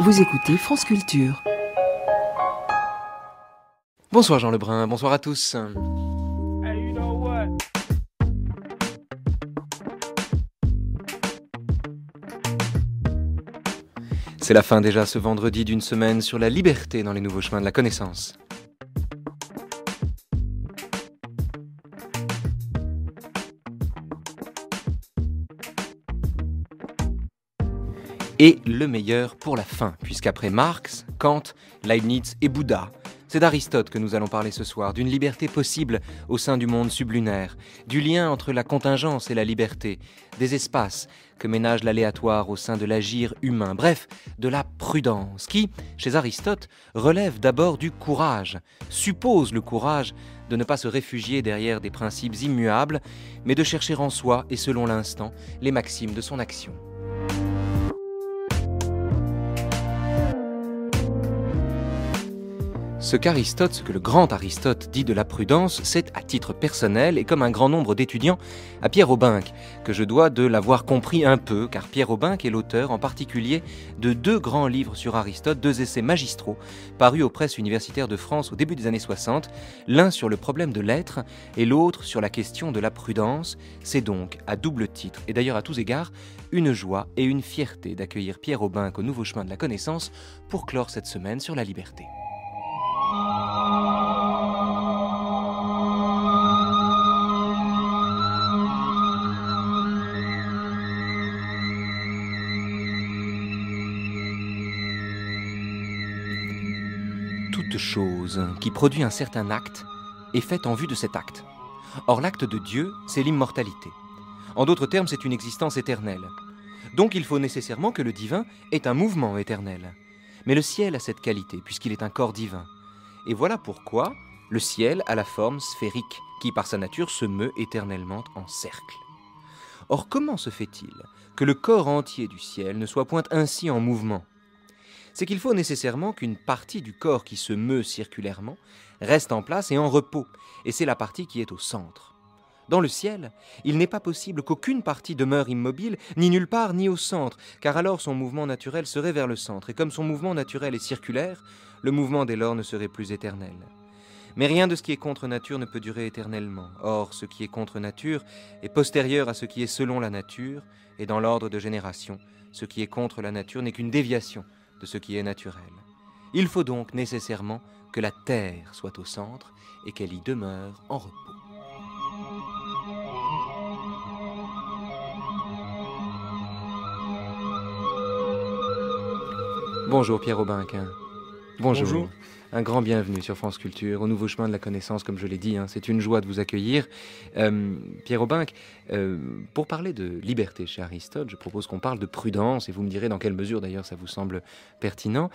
Vous écoutez France Culture. Bonsoir Jean Lebrun, bonsoir à tous. C'est la fin déjà ce vendredi d'une semaine sur la liberté dans les nouveaux chemins de la connaissance. et le meilleur pour la fin, puisqu'après Marx, Kant, Leibniz et Bouddha, c'est d'Aristote que nous allons parler ce soir, d'une liberté possible au sein du monde sublunaire, du lien entre la contingence et la liberté, des espaces que ménage l'aléatoire au sein de l'agir humain, bref, de la prudence, qui, chez Aristote, relève d'abord du courage, suppose le courage de ne pas se réfugier derrière des principes immuables, mais de chercher en soi et selon l'instant les maximes de son action. Ce qu'Aristote, ce que le grand Aristote dit de la prudence, c'est à titre personnel et comme un grand nombre d'étudiants, à Pierre Aubinck, que je dois de l'avoir compris un peu, car Pierre Aubinck est l'auteur en particulier de deux grands livres sur Aristote, deux essais magistraux, parus aux presses universitaires de France au début des années 60, l'un sur le problème de l'être et l'autre sur la question de la prudence. C'est donc, à double titre, et d'ailleurs à tous égards, une joie et une fierté d'accueillir Pierre Aubinck au nouveau chemin de la connaissance pour clore cette semaine sur la liberté. chose qui produit un certain acte est faite en vue de cet acte. Or l'acte de Dieu, c'est l'immortalité. En d'autres termes, c'est une existence éternelle. Donc il faut nécessairement que le divin ait un mouvement éternel. Mais le ciel a cette qualité, puisqu'il est un corps divin. Et voilà pourquoi le ciel a la forme sphérique, qui par sa nature se meut éternellement en cercle. Or comment se fait-il que le corps entier du ciel ne soit point ainsi en mouvement c'est qu'il faut nécessairement qu'une partie du corps qui se meut circulairement reste en place et en repos, et c'est la partie qui est au centre. Dans le ciel, il n'est pas possible qu'aucune partie demeure immobile, ni nulle part, ni au centre, car alors son mouvement naturel serait vers le centre, et comme son mouvement naturel est circulaire, le mouvement dès lors ne serait plus éternel. Mais rien de ce qui est contre nature ne peut durer éternellement. Or, ce qui est contre nature est postérieur à ce qui est selon la nature, et dans l'ordre de génération, ce qui est contre la nature n'est qu'une déviation ce qui est naturel. Il faut donc nécessairement que la terre soit au centre et qu'elle y demeure en repos. Bonjour Pierre Aubinquin. Bonjour. Un grand bienvenue sur France Culture, au nouveau chemin de la connaissance, comme je l'ai dit. Hein. c'est une joie de vous accueillir. Euh, Pierre Aubinck, euh, pour parler de liberté chez Aristote, je propose qu'on parle de prudence, et vous me direz dans quelle mesure d'ailleurs ça vous semble pertinent.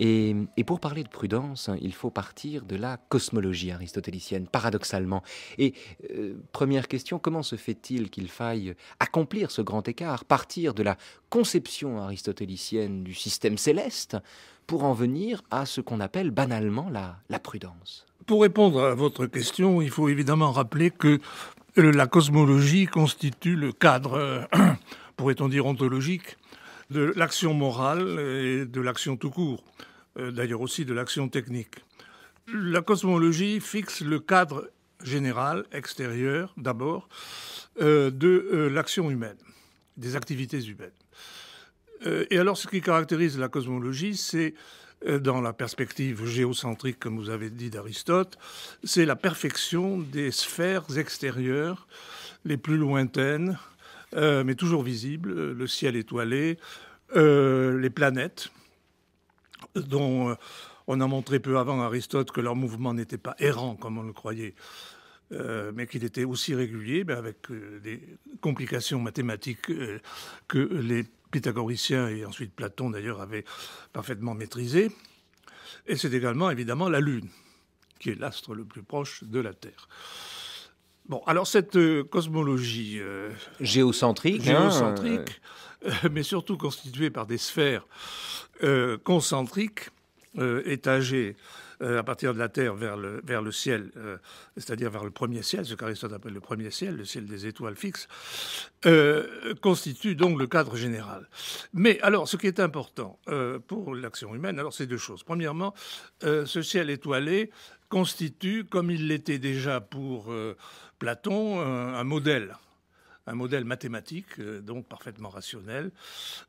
Et, pour parler de prudence, hein, il faut partir de la cosmologie aristotélicienne, paradoxalement. Et euh, première question, comment se fait-il qu'il faille accomplir ce grand écart, partir de la conception aristotélicienne du système céleste pour en venir à ce qu'on appelle banalement la, prudence Pour répondre à votre question, il faut évidemment rappeler que la cosmologie constitue le cadre, pourrait-on dire ontologique, de l'action morale et de l'action tout court, euh, d'ailleurs aussi de l'action technique. La cosmologie fixe le cadre général, extérieur d'abord, euh, de euh, l'action humaine, des activités humaines. Euh, et alors, ce qui caractérise la cosmologie, c'est euh, dans la perspective géocentrique, comme vous avez dit d'Aristote, c'est la perfection des sphères extérieures les plus lointaines, euh, mais toujours visibles, le ciel étoilé, les planètes, dont on a montré peu avant Aristote que leur mouvement n'était pas errant comme on le croyait, mais qu'il était aussi régulier, mais avec des complications mathématiques que les Pythagoricien et ensuite Platon d'ailleurs avaient parfaitement maîtrisé. Et c'est également évidemment la Lune, qui est l'astre le plus proche de la Terre. Bon, alors cette euh, cosmologie euh, géocentrique, hein, euh. mais surtout constituée par des sphères concentriques étagées euh, à partir de la terre vers le, vers le ciel, euh, c'est-à-dire vers le premier ciel, ce qu'Aristote appelle le premier ciel, le ciel des étoiles fixes, euh, constitue donc le cadre général. Mais alors, ce qui est important pour l'action humaine, alors c'est deux choses. Premièrement, ce ciel étoilé constitue, comme il l'était déjà pour Platon, un modèle un modèle mathématique, euh, donc parfaitement rationnel,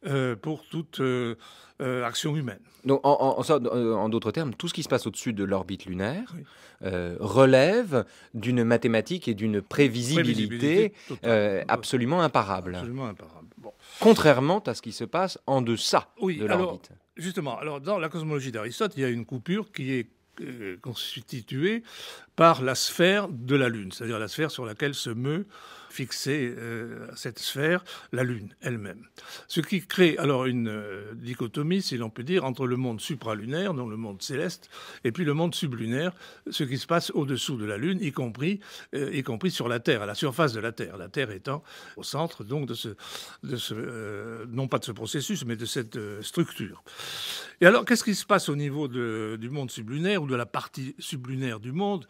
euh, pour toute euh, action humaine. Donc, en, d'autres termes, tout ce qui se passe au-dessus de l'orbite lunaire relève d'une mathématique et d'une prévisibilité, absolument imparable. Absolument Contrairement à ce qui se passe en deçà de l'orbite. Justement, alors dans la cosmologie d'Aristote, il y a une coupure qui est constituée par la sphère de la Lune, c'est-à-dire la sphère sur laquelle se meut fixer euh, à cette sphère la Lune elle-même. Ce qui crée alors une euh, dichotomie, si l'on peut dire, entre le monde supralunaire, donc le monde céleste, et puis le monde sublunaire, ce qui se passe au-dessous de la Lune, y compris, euh, y compris sur la Terre, à la surface de la Terre. La Terre étant au centre, donc, de ce, de ce non pas de ce processus, mais de cette structure. Et alors, qu'est-ce qui se passe au niveau de, du monde sublunaire ou de la partie sublunaire du monde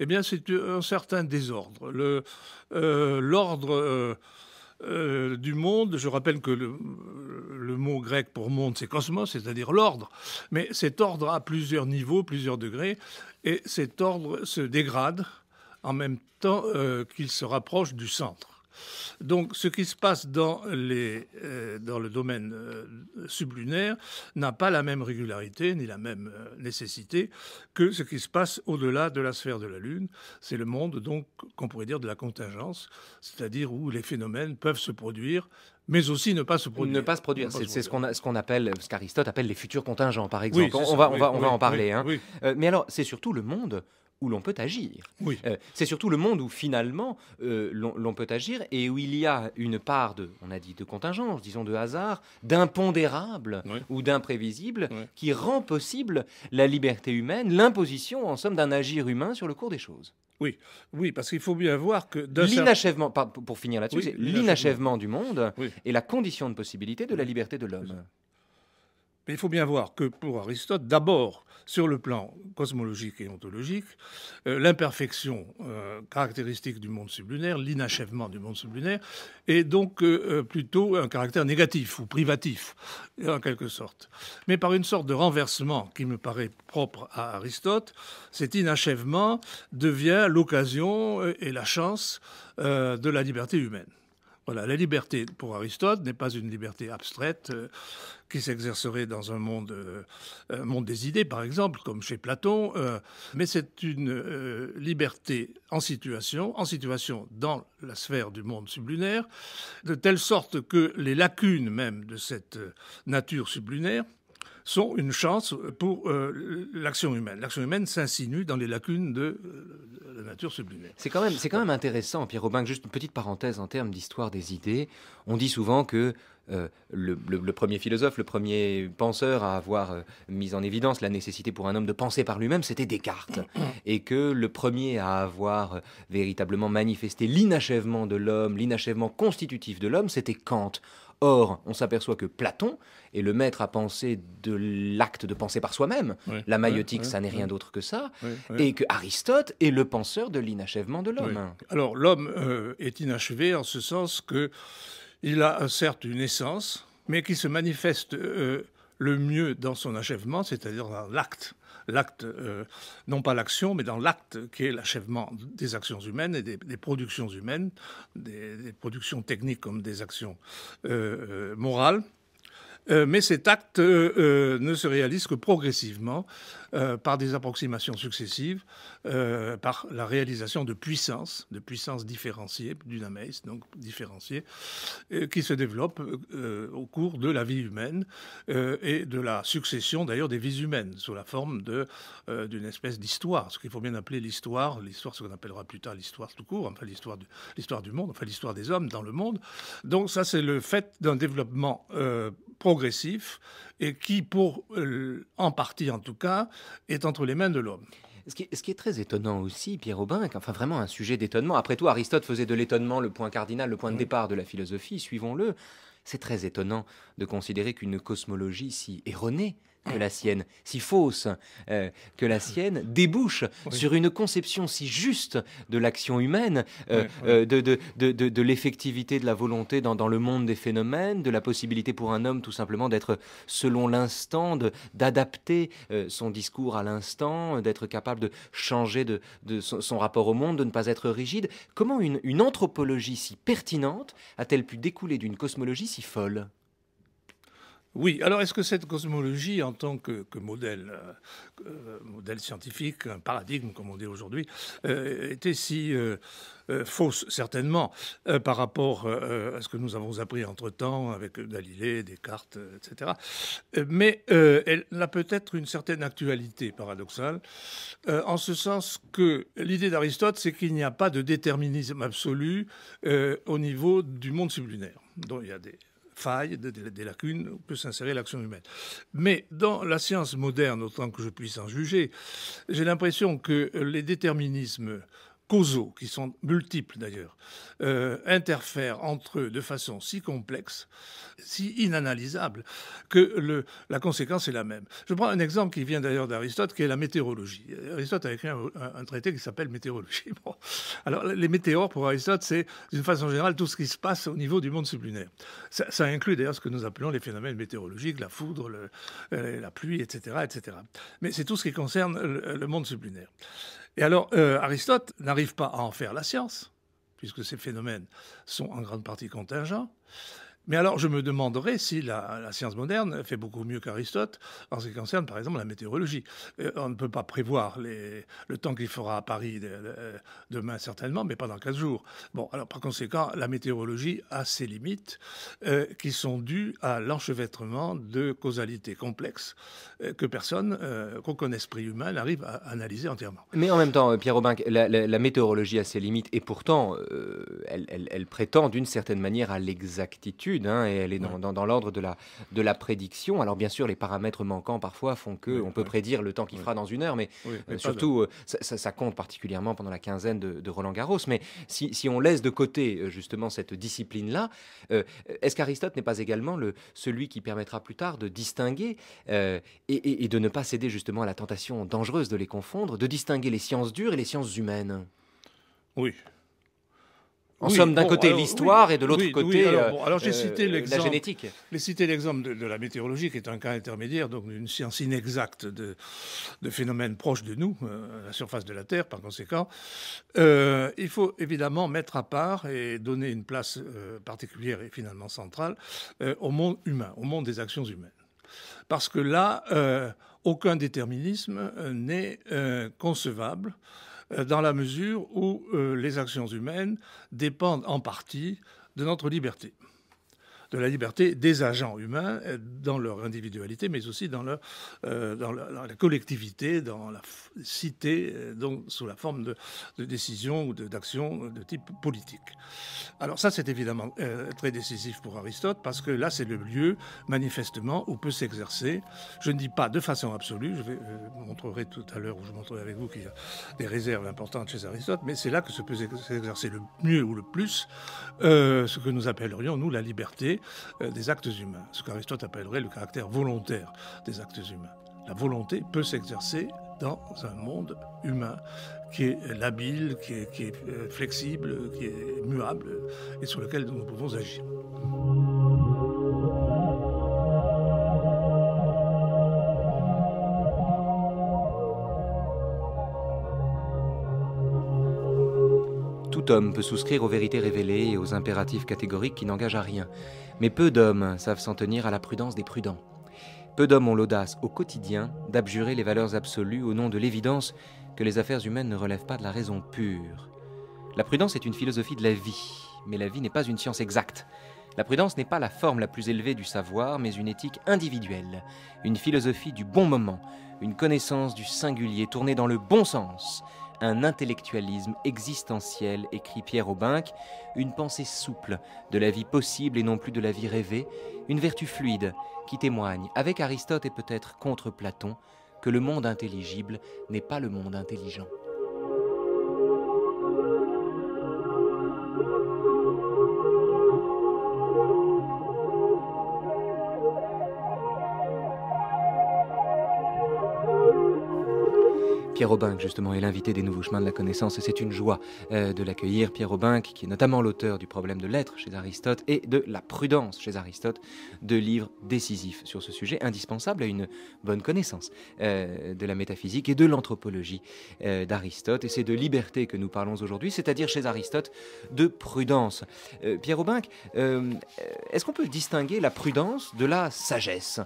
Eh bien, c'est un certain désordre. Le, l'ordre euh, euh, du monde. Je rappelle que le, mot grec pour monde, c'est cosmos, c'est-à-dire l'ordre. Mais cet ordre a plusieurs niveaux, plusieurs degrés, et cet ordre se dégrade en même temps euh, qu'il se rapproche du centre. Donc ce qui se passe dans, les, euh, dans le domaine euh, sublunaire n'a pas la même régularité ni la même euh, nécessité que ce qui se passe au-delà de la sphère de la Lune. C'est le monde donc qu'on pourrait dire de la contingence, c'est-à-dire où les phénomènes peuvent se produire mais aussi ne pas se produire. Ne pas se produire, c'est ce qu'on ce qu'on appelle, ce qu'Aristote appelle les futurs contingents, par exemple. on, va, on, va, on va en parler. Hein. mais alors, c'est surtout le monde où l'on peut agir. Euh, c'est surtout le monde où finalement euh, l'on peut agir et où il y a une part de, on a dit, de contingence, disons de hasard, d'impondérable ou d'imprévisible qui rend possible la liberté humaine, l'imposition en somme d'un agir humain sur le cours des choses. Oui, oui, parce qu'il faut bien voir que l'inachèvement, pour finir là-dessus, l'inachèvement du monde est la condition de possibilité de la liberté de l'homme. Mais il faut bien voir que pour Aristote, d'abord, sur le plan cosmologique et ontologique, euh, l'imperfection euh, caractéristique du monde sublunaire, l'inachèvement du monde sublunaire, est donc euh, plutôt un caractère négatif ou privatif, en quelque sorte. Mais par une sorte de renversement qui me paraît propre à Aristote, cet inachèvement devient l'occasion et la chance de la liberté humaine la liberté pour Aristote n'est pas une liberté abstraite euh, qui s'exercerait dans un monde, euh, monde des idées, par exemple, comme chez Platon, euh, mais c'est une liberté en situation, en situation dans la sphère du monde sublunaire, de telle sorte que les lacunes même de cette nature sublunaire sont une chance pour euh, l'action humaine. L'action humaine s'insinue dans les lacunes de euh, la nature sublimée. C'est quand même, c'est quand même intéressant, Pierre Robin, juste une petite parenthèse en termes d'histoire des idées. On dit souvent que euh, le, premier philosophe, le premier penseur à avoir mis en évidence la nécessité pour un homme de penser par lui-même, c'était Descartes. Et que le premier à avoir véritablement manifesté l'inachèvement de l'homme, l'inachèvement constitutif de l'homme, c'était Kant. Or, on s'aperçoit que Platon est le maître à penser de l'acte de penser par soi-même. la maïotique, ça n'est rien d'autre que ça. Et que Aristote est le penseur de l'inachèvement de l'homme. Alors, l'homme euh, est inachevé en ce sens que il a certes une essence, mais qui se manifeste euh, le mieux dans son achèvement, c'est-à-dire dans l'acte l'acte, euh, non pas l'action, mais dans l'acte qui est l'achèvement des actions humaines et des, productions humaines, des, productions techniques comme des actions euh, euh, morales. Euh, mais cet acte euh, euh, ne se réalise que progressivement par des approximations successives, par la réalisation de puissances, de puissances différenciées, dynames donc différenciées, qui se développent au cours de la vie humaine et de la succession d'ailleurs des vies humaines, sous la forme d'une espèce d'histoire, ce qu'il faut bien appeler l'histoire, l'histoire ce qu'on appellera plus tard l'histoire tout court, enfin l'histoire du, l'histoire du monde, enfin l'histoire des hommes dans le monde. Donc ça c'est le fait d'un développement progressif et qui, pour euh, en partie en tout cas, est entre les mains de l'homme. Ce qui, ce qui, est très étonnant aussi, Pierre Aubin, enfin vraiment un sujet d'étonnement. Après tout, Aristote faisait de l'étonnement le point cardinal, le point de départ de la philosophie, suivons-le. C'est très étonnant de considérer qu'une cosmologie si erronée que la sienne, si fausse euh, que la sienne, débouche sur une conception si juste de l'action humaine, euh, euh, de, de, l'effectivité de la volonté dans, le monde des phénomènes, de la possibilité pour un homme tout simplement d'être selon l'instant, d'adapter son discours à l'instant, d'être capable de changer de, son, rapport au monde, de ne pas être rigide. Comment une, une anthropologie si pertinente a-t-elle pu découler d'une cosmologie si folle oui, alors est-ce que cette cosmologie, en tant que, modèle, euh, euh, modèle scientifique, un paradigme, comme on dit aujourd'hui, euh, était si fausse, certainement, par rapport à ce que nous avons appris entre-temps avec Galilée, Descartes, etc. Mais elle a peut-être une certaine actualité paradoxale, en ce sens que l'idée d'Aristote, c'est qu'il n'y a pas de déterminisme absolu au niveau du monde sublunaire. Donc il y a des failles, des, lacunes où peut s'insérer l'action humaine. Mais dans la science moderne, autant que je puisse en juger, j'ai l'impression que les déterminismes causaux, qui sont multiples d'ailleurs, euh, interfèrent entre eux de façon si complexe, si inanalysable, que le, la conséquence est la même. Je prends un exemple qui vient d'ailleurs d'Aristote, qui est la météorologie. Aristote a écrit un, traité qui s'appelle Météorologie. Alors les météores, pour Aristote, c'est d'une façon générale tout ce qui se passe au niveau du monde sublunaire. Ça, inclut d'ailleurs ce que nous appelons les phénomènes météorologiques, la foudre, euh, la pluie, etc. etc. Mais c'est tout ce qui concerne le monde sublunaire. Et alors, euh, Aristote n'arrive pas à en faire la science, puisque ces phénomènes sont en grande partie contingents. Mais alors, je me demanderais si la, science moderne fait beaucoup mieux qu'Aristote en ce qui concerne, par exemple, la météorologie. Euh, on ne peut pas prévoir le temps qu'il fera à Paris euh, demain, certainement, mais pas dans 15 jours. Bon, alors, par conséquent, la météorologie a ses limites euh, qui sont dues à l'enchevêtrement de causalités complexes que personne, qu'aucun esprit humain n'arrive à analyser entièrement. Mais en même temps, Pierre Robin, la, météorologie a ses limites et pourtant, elle prétend d'une certaine manière à l'exactitude Hein, et elle est dans, l'ordre de la, de la prédiction. Alors bien sûr, les paramètres manquants parfois font qu'on peut prédire le temps qu'il fera dans une heure, mais, euh, surtout, euh, ça, compte particulièrement pendant la quinzaine de, Roland Garros. Mais si, on laisse de côté euh, justement cette discipline-là, est-ce qu'Aristote n'est pas également le, celui qui permettra plus tard de distinguer et, et de ne pas céder justement à la tentation dangereuse de les confondre, de distinguer les sciences dures et les sciences humaines Oui, en somme, d'un côté l'histoire et de l'autre côté alors, euh, euh, cité la génétique. J'ai cité l'exemple de, la météorologie, qui est un cas intermédiaire, donc une science inexacte de, de phénomènes proches de nous, euh, à la surface de la Terre par conséquent. il faut évidemment mettre à part et donner une place particulière et finalement centrale au monde humain, au monde des actions humaines. Parce que là, aucun déterminisme n'est concevable euh, dans la mesure où euh, les actions humaines dépendent en partie de notre liberté de la liberté des agents humains euh, dans leur individualité, mais aussi dans, leur, euh, dans, la, collectivité, dans la cité, euh, donc sous la forme de, de décisions ou d'actions de, type politique. Alors ça, c'est évidemment très décisif pour Aristote, parce que là, c'est le lieu, manifestement, où peut s'exercer, je ne dis pas de façon absolue, je, montrerai tout à l'heure, où je montrerai avec vous qu'il y a des réserves importantes chez Aristote, mais c'est là que se peut s'exercer le mieux ou le plus ce que nous appellerions, nous, la liberté, euh, des actes humains, ce qu'Aristote appellerait le caractère volontaire des actes humains. La volonté peut s'exercer dans un monde humain qui est labile, qui est, euh, flexible, qui est muable et sur lequel nous pouvons agir. Tout homme peut souscrire aux vérités révélées et aux impératifs catégoriques qui n'engagent à rien, mais peu d'hommes savent s'en tenir à la prudence des prudents. Peu d'hommes ont l'audace au quotidien d'abjurer les valeurs absolues au nom de l'évidence que les affaires humaines ne relèvent pas de la raison pure. La prudence est une philosophie de la vie, mais la vie n'est pas une science exacte. La prudence n'est pas la forme la plus élevée du savoir, mais une éthique individuelle, une philosophie du bon moment, une connaissance du singulier tournée dans le bon sens, un intellectualisme existentiel, écrit Pierre Aubinck, une pensée souple de la vie possible et non plus de la vie rêvée, une vertu fluide qui témoigne, avec Aristote et peut-être contre Platon, que le monde intelligible n'est pas le monde intelligent. Pierre Aubin, justement, est l'invité des Nouveaux Chemins de la Connaissance. C'est une joie euh, de l'accueillir. Pierre Aubin, qui est notamment l'auteur du problème de l'être chez Aristote et de la prudence chez Aristote, de livres décisifs sur ce sujet, indispensable à une bonne connaissance euh, de la métaphysique et de l'anthropologie euh, d'Aristote. Et c'est de liberté que nous parlons aujourd'hui, c'est-à-dire chez Aristote, de prudence. Pierre Aubin, est-ce qu'on peut distinguer la prudence de la sagesse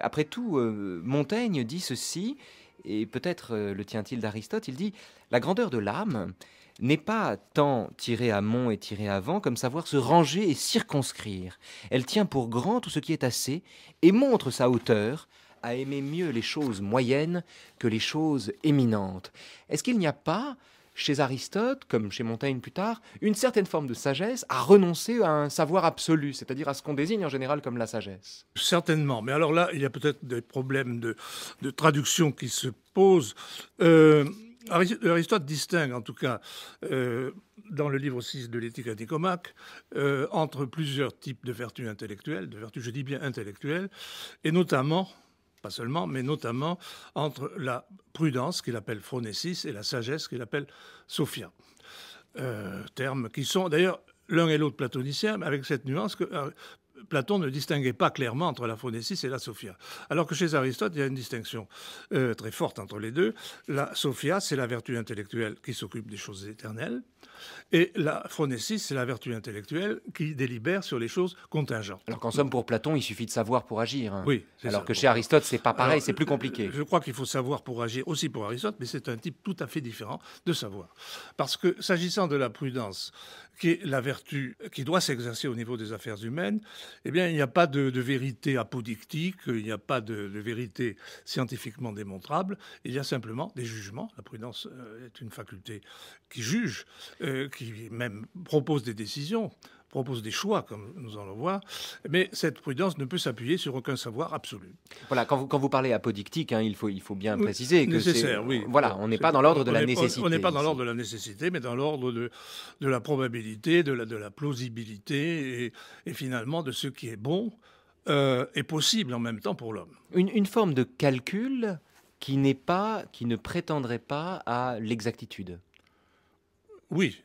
Après tout, Montaigne dit ceci et peut-être euh, le tient-il d'Aristote, il dit La grandeur de l'âme n'est pas tant tirée à mont et tirée avant comme savoir se ranger et circonscrire. Elle tient pour grand tout ce qui est assez et montre sa hauteur à aimer mieux les choses moyennes que les choses éminentes. Est-ce qu'il n'y a pas chez Aristote, comme chez Montaigne plus tard, une certaine forme de sagesse a renoncé à un savoir absolu, c'est-à-dire à ce qu'on désigne en général comme la sagesse. Certainement, mais alors là, il y a peut-être des problèmes de, traduction qui se posent. Euh, Aristote distingue, en tout cas, euh, dans le livre 6 de l'éthique à euh, entre plusieurs types de vertus intellectuelles, de vertus, je dis bien intellectuelles, et notamment pas seulement, mais notamment entre la prudence qu'il appelle phronesis, et la sagesse qu'il appelle sophia. Euh, termes qui sont d'ailleurs l'un et l'autre platoniciens mais avec cette nuance que euh, Platon ne distinguait pas clairement entre la phronesis et la sophia. Alors que chez Aristote, il y a une distinction euh, très forte entre les deux. La sophia, c'est la vertu intellectuelle qui s'occupe des choses éternelles. Et la phronesis, c'est la vertu intellectuelle qui délibère sur les choses contingentes. Alors qu'en somme, pour Platon, il suffit de savoir pour agir. Hein. Oui. Alors que chez Aristote, c'est pas pareil, c'est plus compliqué. Je crois qu'il faut savoir pour agir aussi pour Aristote, mais c'est un type tout à fait différent de savoir. Parce que s'agissant de la prudence, qui est la vertu qui doit s'exercer au niveau des affaires humaines, eh bien, il n'y a pas de, vérité apodictique, il n'y a pas de, vérité scientifiquement démontrable, il y a simplement des jugements. La prudence euh, est une faculté qui juge, euh, qui même propose des décisions propose des choix, comme nous allons voir, mais cette prudence ne peut s'appuyer sur aucun savoir absolu. Voilà, quand vous, parlez apodictique, hein, il, faut, il faut bien préciser que nécessaire, oui. Voilà, on n'est pas dans l'ordre de la nécessité. On n'est pas dans l'ordre de la nécessité, mais dans l'ordre de, la probabilité, de la, de la plausibilité et, finalement de ce qui est bon euh, et possible en même temps pour l'homme. Une, une, forme de calcul qui n'est pas, qui ne prétendrait pas à l'exactitude. Oui,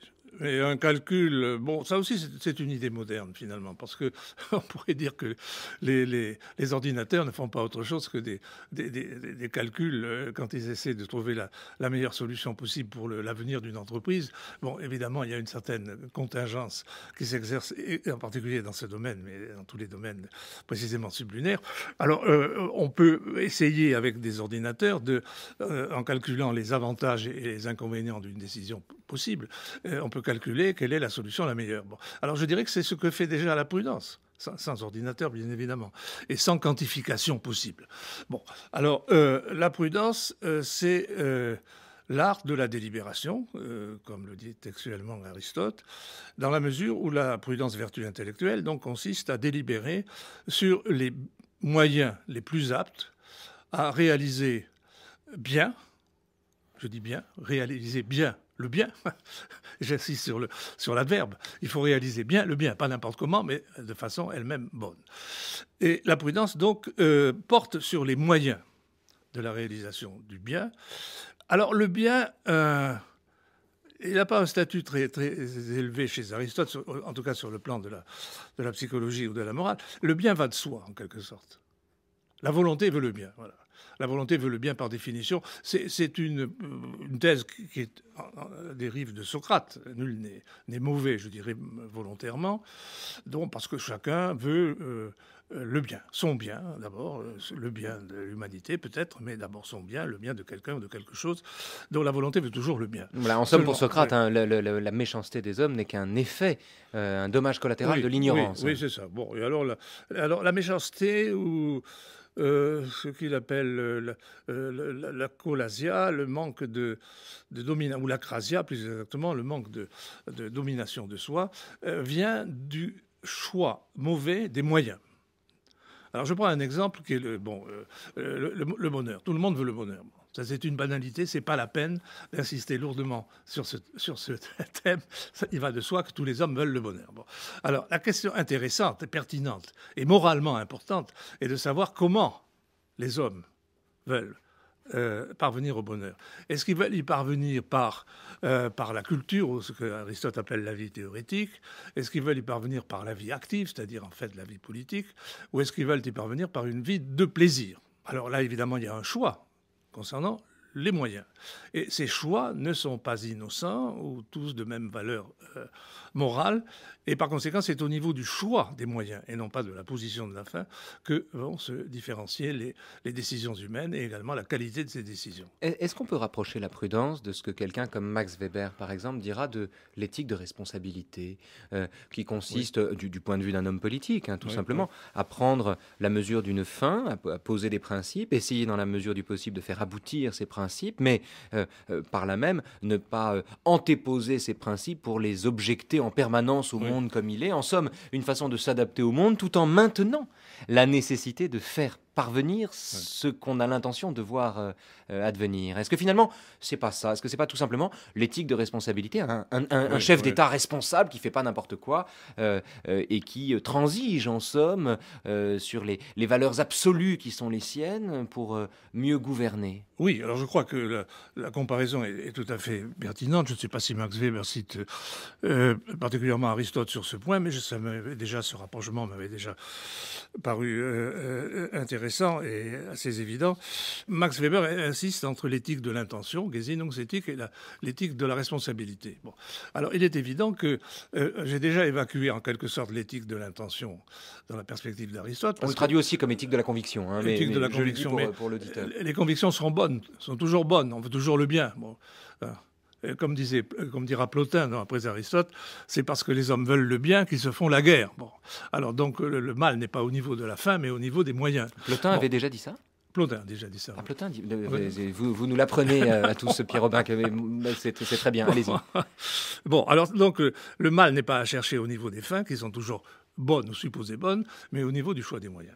et un calcul, euh, bon, ça aussi c'est une idée moderne finalement, parce que on pourrait dire que les, ordinateurs ne font pas autre chose que des, des, calculs euh, quand ils essaient de trouver la, meilleure solution possible pour l'avenir d'une entreprise. Bon, évidemment, il y a une certaine contingence qui s'exerce, en particulier dans ce domaine, mais dans tous les domaines précisément sublunaires. Alors, euh, on peut essayer avec des ordinateurs de, en calculant les avantages et les inconvénients d'une décision possible, on peut calculer quelle est la solution la meilleure. Bon. Alors je dirais que c'est ce que fait déjà la prudence. Sans, ordinateur, bien évidemment, et sans quantification possible. Bon, alors, euh, la prudence, euh, c'est euh, l'art de la délibération, comme le dit textuellement Aristote, dans la mesure où la prudence vertu intellectuelle donc, consiste à délibérer sur les moyens les plus aptes à réaliser bien, je dis bien, réaliser bien le bien. J'insiste sur, le, sur l'adverbe. Il faut réaliser bien le bien, pas n'importe comment, mais de façon elle-même bonne. Et la prudence, donc, euh, porte sur les moyens de la réalisation du bien. Alors, le bien, euh, il n'a pas un statut très, très élevé chez Aristote, en tout cas sur le plan de la, de la psychologie ou de la morale. Le bien va de soi, en quelque sorte. La volonté veut le bien. Voilà. La volonté veut le bien par définition. C'est une, euh, une, thèse qui est, dérive de Socrate. Nul n'est mauvais, je dirais volontairement, donc parce que chacun veut euh, le bien, son bien d'abord, euh, le bien de l'humanité peut-être, mais d'abord son bien, le bien de quelqu'un ou de quelque chose. Donc la volonté veut toujours le bien. en somme, pour Socrate, hein, la, méchanceté des hommes n'est qu'un effet, un dommage collatéral de l'ignorance. Oui, c'est ça. Bon, alors la méchanceté ou euh, ce qu'il appelle euh, la, euh, colasia, le manque de, domination, ou la plus exactement, le manque de, domination de soi, vient du choix mauvais des moyens. Alors je prends un exemple qui est le, bon, le bonheur. Tout le monde veut le bonheur. Ça, c'est une banalité, c'est pas la peine d'insister lourdement sur ce, thème. Il va de soi que tous les hommes veulent le bonheur. Alors, la question intéressante pertinente et moralement importante est de savoir comment les hommes veulent euh, parvenir au bonheur. Est-ce qu'ils veulent y parvenir par, euh, la culture, ou ce qu'Aristote appelle la vie théorétique Est-ce qu'ils veulent y parvenir par la vie active, c'est-à-dire en fait la vie politique Ou est-ce qu'ils veulent y parvenir par une vie de plaisir Alors là, évidemment, il y a un choix concernant les moyens. Et ces choix ne sont pas innocents ou tous de même valeur euh, morale. Et par conséquent, c'est au niveau du choix des moyens et non pas de la position de la fin que vont se différencier les, les décisions humaines et également la qualité de ces décisions. E-, est-ce qu'on peut rapprocher la prudence de ce que quelqu'un comme Max Weber, par exemple, dira de l'éthique de responsabilité, euh, qui consiste, du, du, point de vue d'un homme politique, hein, tout simplement, à prendre la mesure d'une fin, à, poser des principes, essayer dans la mesure du possible de faire aboutir ces principes, mais euh, euh, par là même ne pas antéposer ces principes pour les objecter en permanence au monde comme il est, en somme, une façon de s'adapter au monde tout en maintenant la nécessité de faire parvenir ce qu'on a l'intention de voir euh, euh, advenir. Est-ce que finalement, c'est pas ça Est-ce que c'est pas tout simplement l'éthique de responsabilité Un, chef d'État responsable qui fait pas n'importe quoi euh, et qui transige en somme sur les, valeurs absolues qui sont les siennes pour mieux gouverner oui, alors je crois que la, comparaison est, tout à fait pertinente. Je ne sais pas si Max Weber cite euh, particulièrement Aristote sur ce point, mais je, déjà, ce rapprochement m'avait déjà paru euh, euh, intéressant et assez évident. Max Weber insiste entre l'éthique de l'intention, Gesinnungséthique, et l'éthique de la responsabilité. Bon. Alors il est évident que j'ai déjà évacué en quelque sorte l'éthique de l'intention dans la perspective d'Aristote. On le traduit aussi comme éthique de la conviction. Hein, éthique de la conviction, mais Les convictions seront bonnes sont toujours bonnes, on veut toujours le bien. Euh, comme, disait, comme dira Plotin après Aristote, c'est parce que les hommes veulent le bien qu'ils se font la guerre. alors donc le, mal n'est pas au niveau de la fin, mais au niveau des moyens. Plotin avait déjà dit ça Plotin déjà dit ça. Ah, euh, euh, vous, nous l'apprenez à, tous, Pierre Robin, c'est très bien, allez-y. Bon, alors donc le mal n'est pas à chercher au niveau des fins, qui sont toujours bonnes ou supposées bonnes, mais au niveau du choix des moyens.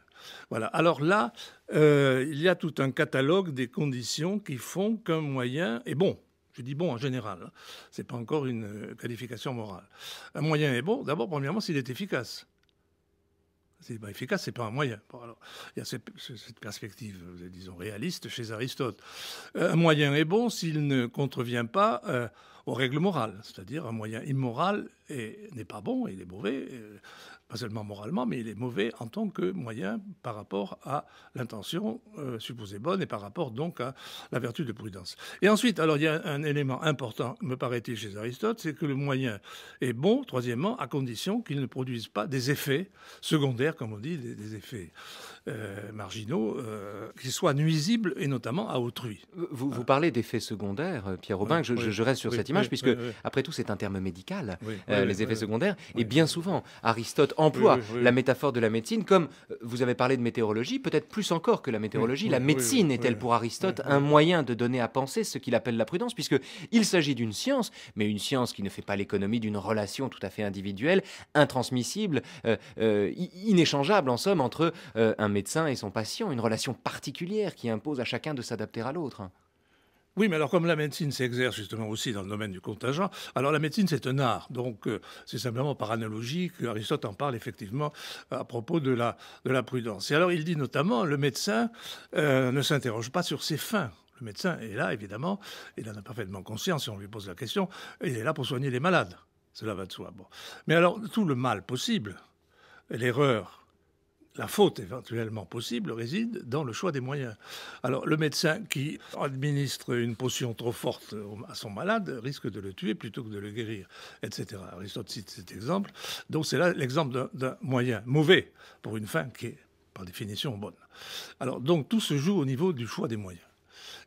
Voilà. Alors là, euh, il y a tout un catalogue des conditions qui font qu'un moyen est bon. Je dis bon en général, hein, ce n'est pas encore une euh, qualification morale. Un moyen est bon, d'abord, premièrement, s'il est efficace. C'est ce efficace, c'est pas un moyen. il y a cette, perspective, euh, disons, réaliste chez Aristote. Un moyen est bon s'il ne contrevient pas aux règles morales, c'est-à-dire un moyen immoral n'est pas bon, il est mauvais, pas seulement moralement, mais il est mauvais en tant que moyen par rapport à l'intention euh, supposée bonne et par rapport donc à la vertu de prudence. Et ensuite, alors il y a un élément important, me paraît-il, chez Aristote, c'est que le moyen est bon, troisièmement, à condition qu'il ne produise pas des effets secondaires, comme on dit, des, effets euh, marginaux, euh, qui soient nuisibles et notamment à autrui. Vous, vous parlez d'effets secondaires, Pierre Robin, je, reste sur cette image, puisque après tout, c'est un terme médical, les effets secondaires, et bien souvent, Aristote Emploi, la métaphore de la médecine, comme euh, vous avez parlé de météorologie, peut-être plus encore que la météorologie. la médecine est-elle pour Aristote un moyen de donner à penser ce qu'il appelle la prudence, puisque il s'agit d'une science, mais une science qui ne fait pas l'économie d'une relation tout à fait individuelle, intransmissible, euh, euh, inéchangeable en somme entre un médecin et son patient, une relation particulière qui impose à chacun de s'adapter à l'autre. Oui, mais alors comme la médecine s'exerce justement aussi dans le domaine du contingent, alors la médecine c'est un art. Donc euh, c'est simplement par analogie qu'Aristote en parle effectivement euh, à propos de la, prudence. Et alors il dit notamment, le médecin euh, ne s'interroge pas sur ses fins. Le médecin est là, évidemment, il en a parfaitement conscience si on lui pose la question, il est là pour soigner les malades. Cela va de soi. Mais alors tout le mal possible, l'erreur, la faute éventuellement possible réside dans le choix des moyens. Alors le médecin qui administre une potion trop forte à son malade risque de le tuer plutôt que de le guérir, etc. Aristote cite cet exemple. Donc c'est là l'exemple d'un moyen mauvais pour une fin qui est par définition bonne. Alors donc tout se joue au niveau du choix des moyens.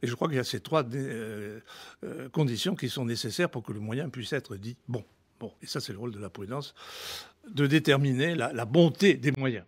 Et je crois qu'il y a ces trois euh, euh, conditions qui sont nécessaires pour que le moyen puisse être dit bon. Bon, et ça c'est le rôle de la prudence, de déterminer la bonté des moyens.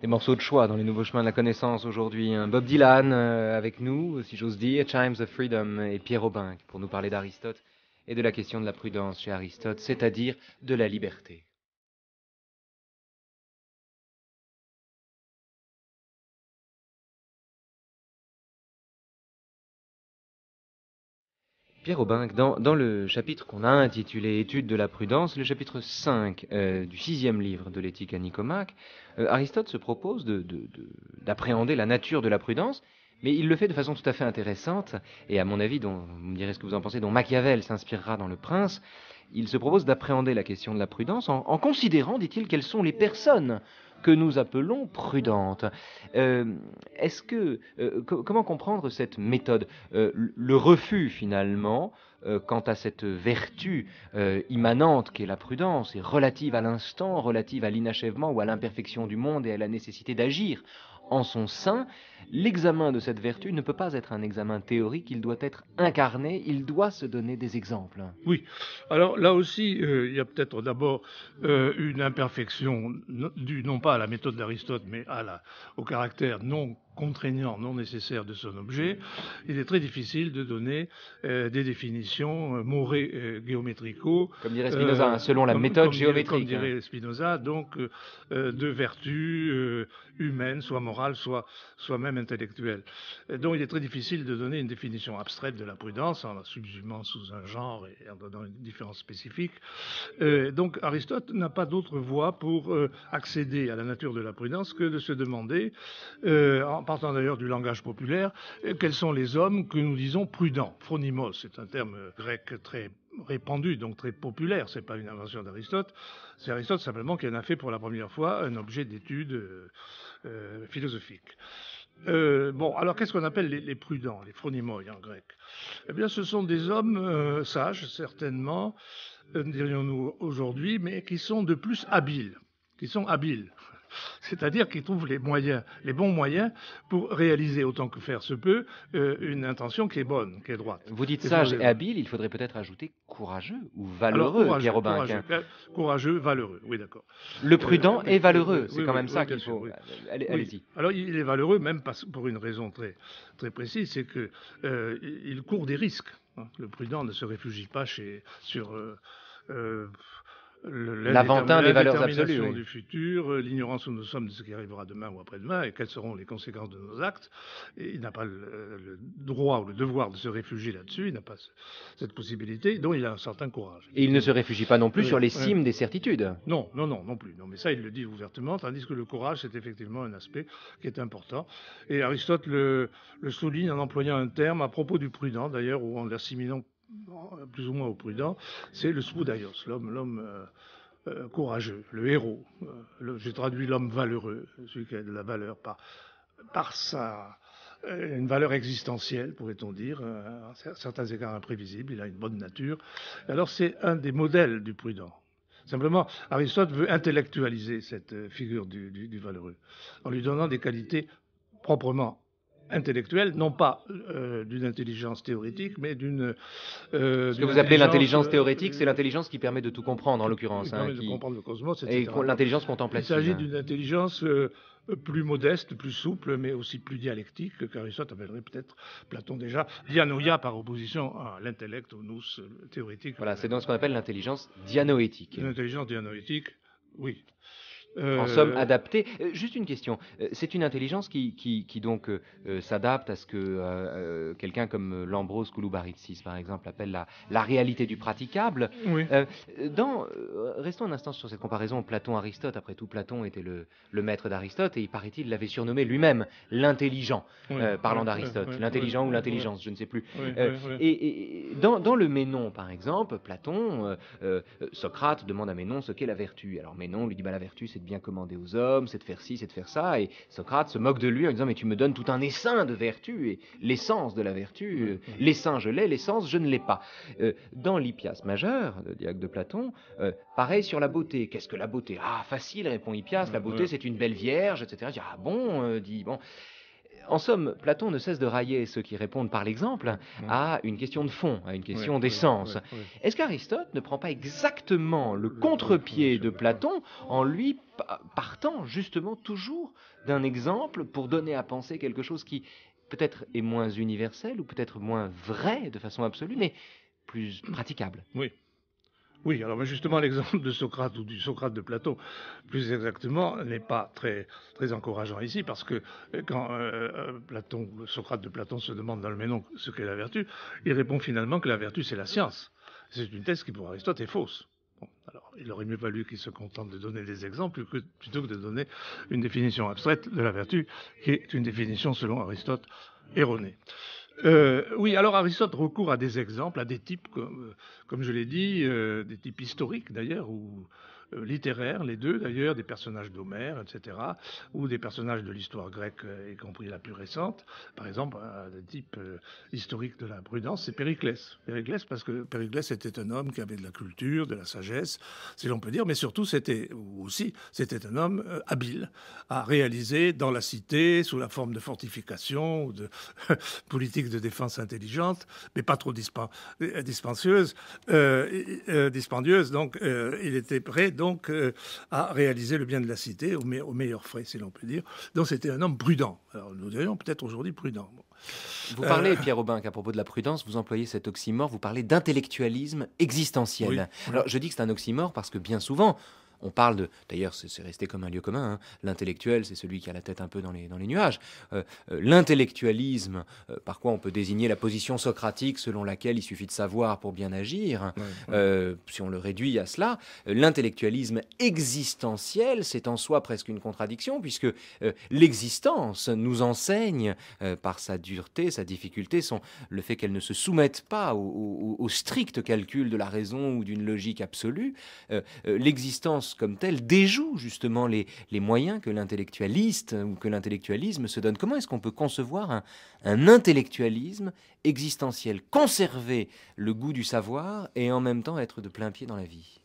des morceaux de choix dans les nouveaux chemins de la connaissance aujourd'hui. Hein. Bob Dylan euh, avec nous, si j'ose dire, Chimes of Freedom et Pierre Aubin pour nous parler d'Aristote et de la question de la prudence chez Aristote, c'est-à-dire de la liberté. dans, le chapitre qu'on a intitulé Étude de la prudence, le chapitre 5 euh, du sixième livre de l'éthique à Nicomaque, euh, Aristote se propose d'appréhender la nature de la prudence, mais il le fait de façon tout à fait intéressante, et à mon avis, dont, vous me direz ce que vous en pensez, dont Machiavel s'inspirera dans Le Prince, il se propose d'appréhender la question de la prudence en considérant, dit-il, quelles sont les personnes que nous appelons prudente. Euh, est-ce que euh, comment comprendre cette méthode, euh, le refus finalement quant à cette vertu immanente qui est la prudence et relative à l'instant, relative à l'inachèvement ou à l'imperfection du monde et à la nécessité d'agir en son sein, l'examen de cette vertu ne peut pas être un examen théorique, il doit être incarné, il doit se donner des exemples. Oui, alors là aussi, euh, il y a peut-être d'abord euh, une imperfection due non pas à la méthode d'Aristote, mais au caractère non contraignant non nécessaire de son objet, il est très difficile de donner euh, des définitions euh, morées euh, géométrico. Comme dirait Spinoza, selon la méthode géométrique. comme hein. dirait Spinoza, donc de vertus humaine, soit morale, soit, soit même intellectuelle. donc il est très difficile de donner une définition abstraite de la prudence en la subsumant sous un genre et en donnant une différence spécifique. donc Aristote n'a pas d'autre voie pour accéder à la nature de la prudence que de se demander en partant d'ailleurs du langage populaire, quels sont les hommes que nous disons prudents Phronimos, c'est un terme euh, grec très répandu, donc très populaire, Ce n'est pas une invention d'Aristote, c'est Aristote simplement qui en a fait pour la première fois un objet d'étude euh, euh, philosophique. bon, alors qu'est-ce qu'on appelle les, prudents, les phronimoi en grec Eh bien, ce sont des hommes sages, certainement, dirions-nous aujourd'hui, mais qui sont de plus habiles, qui sont habiles. C'est-à-dire qu'il trouve les moyens, les bons moyens pour réaliser autant que faire se peut euh, une intention qui est bonne, qui est droite. Vous dites sage et habile, il faudrait peut-être ajouter courageux ou valeureux, Alors, courageux, euh, courageux, valeureux, oui d'accord. Le prudent euh, est valeureux, c'est quand même ça qu'il faut. Allez-y. Alors il est valeureux même pour une raison très, très précise, c'est qu'il court des risques. Hein. Le prudent ne se réfugie pas chez, sur... L'avantin des valeurs absolues. du futur, euh, l'ignorance où nous sommes de ce qui arrivera demain ou après-demain et quelles seront les conséquences de nos actes. Et il n'a pas le, droit ou le devoir de se réfugier là-dessus, il n'a pas cette possibilité, donc il a un certain courage. Et il ne se réfugie pas non plus euh, sur les cimes des certitudes. Non, non, non, non plus. Non, mais ça, il le dit ouvertement, tandis que le courage, c'est effectivement un aspect qui est important. Et Aristote le, le souligne en employant un terme à propos du prudent, d'ailleurs, ou en l'assimilant euh, plus ou moins au prudent, c'est le d'ailleurs l'homme, euh, euh, courageux, le héros. J'ai traduit l'homme valeureux, celui qui a de la valeur, par, par sa, une valeur existentielle, pourrait-on dire, à certains égards imprévisibles, il a une bonne nature. Alors c'est un des modèles du prudent. Simplement, Aristote veut intellectualiser cette figure du valeureux en lui donnant des qualités proprement intellectuelle, non pas euh, d'une intelligence théorique, mais d'une. Euh, ce que vous appelez l'intelligence euh, théorique c'est l'intelligence qui permet de tout comprendre, en l'occurrence. Qui hein, permet de comprendre le cosmos, etc. Et l'intelligence contemplative. Il s'agit hein. d'une intelligence plus modeste, plus souple, mais aussi plus dialectique, qu'Aristote appellerait peut-être Platon déjà dianoïa par opposition à l'intellect, au nous théorique. Voilà, c'est donc ce qu'on appelle l'intelligence dianoétique. L'intelligence dianoétique, oui. En euh, somme, adapté. Euh, juste une question. Euh, c'est une intelligence qui, qui, donc s'adapte à ce que quelqu'un comme Lambrose Kouloubaritsis, par exemple, appelle la, la réalité du praticable. Oui. dans, restons un instant sur cette comparaison Platon-Aristote. Après tout, Platon était le, maître d'Aristote et il paraît-il l'avait surnommé lui-même l'intelligent, parlant d'Aristote, l'intelligent ou l'intelligence, je ne sais plus. et, dans, le Ménon, par exemple, Platon, Socrate demande à Ménon ce qu'est la vertu. Alors Ménon lui dit bah, la vertu, c'est bien commander aux hommes, c'est de faire ci, c'est de faire ça. Et Socrate se moque de lui en disant Mais tu me donnes tout un essaim de vertu, et l'essence de la vertu, euh, l'essaim je l'ai, l'essence je ne l'ai pas. Euh, dans l'Hippias majeur, le diacre de Platon, euh, pareil sur la beauté. Qu'est-ce que la beauté Ah, facile, répond Hippias, la beauté c'est une belle vierge, etc. ah bon, dit bon. En somme, Platon ne cesse de railler ceux qui répondent par l'exemple à une question de fond, à une question d'essence. Est-ce qu'Aristote ne prend pas exactement le contre-pied de Platon en lui partant justement toujours d'un exemple pour donner à penser quelque chose qui peut-être est moins universel ou peut-être moins vrai de façon absolue, mais plus praticable Oui, oui, alors justement, l'exemple de Socrate ou du Socrate de Platon, plus exactement, n'est pas très, encourageant ici, parce que euh, quand euh, euh, Platon, le Socrate de Platon se demande dans le Ménon ce qu'est la vertu, il répond finalement que la vertu, c'est la science. C'est une thèse qui, pour Aristote, est fausse. alors, il aurait mieux valu qu'il se contente de donner des exemples plutôt que de donner une définition abstraite de la vertu, qui est une définition, selon Aristote, erronée. Euh, oui, alors Aristote recourt à des exemples, à des types, comme, euh, je l'ai dit, euh, des types historiques d'ailleurs, ou euh, littéraires, les deux d'ailleurs, des personnages d'Homère, etc., ou des personnages de l'histoire grecque, euh, y compris la plus récente. Par exemple, le type euh, historique de la prudence, c'est Périclès. Périclès, parce que Périclès était un homme qui avait de la culture, de la sagesse, si l'on peut dire, mais surtout, c'était aussi, c'était un homme habile à réaliser dans la cité, sous la forme de fortifications ou de politiques de défense intelligente, mais pas trop dispendieuses, euh, dispendieuse. Donc, il était prêt donc à euh, réaliser le bien de la cité au, meilleur frais, si l'on peut dire. Donc c'était un homme prudent. Alors nous dirions peut-être aujourd'hui prudent. Vous parlez, euh. Pierre Robin, qu'à propos de la prudence, vous employez cet oxymore, vous parlez d'intellectualisme existentiel. Alors je dis que c'est un oxymore parce que bien souvent, on parle de, d'ailleurs c'est resté comme un lieu commun, hein. l'intellectuel c'est celui qui a la tête un peu dans les, nuages, euh, euh, l'intellectualisme, euh, par quoi on peut désigner la position socratique selon laquelle il suffit de savoir pour bien agir, si on le réduit à cela, l'intellectualisme existentiel c'est en soi presque une contradiction puisque l'existence nous enseigne par sa dureté, sa difficulté, son, le fait qu'elle ne se soumette pas au, au, strict calcul de la raison ou d'une logique absolue, l'existence comme tel déjoue justement les, moyens que l'intellectualiste ou que l'intellectualisme se donne. Comment est-ce qu'on peut concevoir un, un intellectualisme existentiel, conserver le goût du savoir et en même temps être de plein pied dans la vie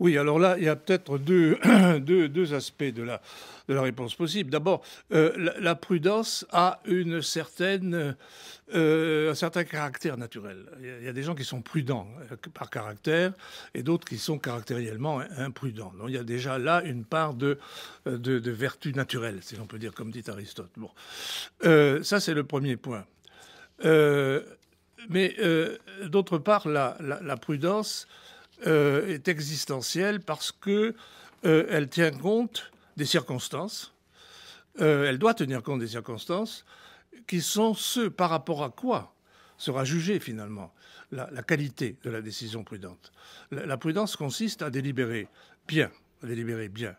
oui, alors là, il y a peut-être deux, deux, deux, aspects de la, de la réponse possible. D'abord, euh, la, prudence a une certaine, euh, un certain caractère naturel. Il y, a, des gens qui sont prudents euh, par caractère et d'autres qui sont caractériellement imprudents. Donc, il y a déjà là une part de, de, vertu naturelle, si l'on peut dire, comme dit Aristote. Bon. ça, c'est le premier point. mais d'autre part, la, la, la prudence euh, est existentielle parce que euh, elle tient compte des circonstances. Euh, elle doit tenir compte des circonstances qui sont ceux par rapport à quoi sera jugée finalement la, qualité de la décision prudente. La, la, prudence consiste à délibérer bien, à délibérer bien